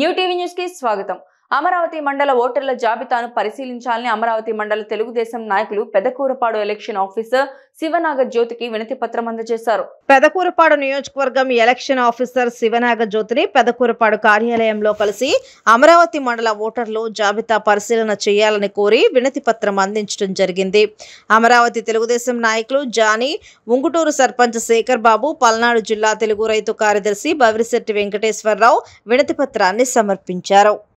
new TV news కి స్వాగతం అమరావతి మండల ఓటర్ల జాబితాను పరిశీలించాలని అమరావతి మండల తెలుగుదేశం నాయకులు పెదకూరపాడు ఎలక్షన్ ఆఫీసర్ శివనాగ జ్యోతికి వినతి పత్రం అందజేశారు పెదకూరపాడు నియోజకవర్గం ఎలక్షన్ ఆఫీసర్ శివనాగ జ్యోతిని పెదకూరపాడు కార్యాలయంలో కలిసి అమరావతి మండల ఓటర్లు జాబితా పరిశీలన చేయాలని కోరి వినతి అందించడం జరిగింది అమరావతి తెలుగుదేశం నాయకులు జానీ ఉంగుటూరు సర్పంచ్ శేఖర్ బాబు పల్నాడు జిల్లా తెలుగు రైతు కార్యదర్శి బవిరిశెట్టి వెంకటేశ్వరరావు వినతి సమర్పించారు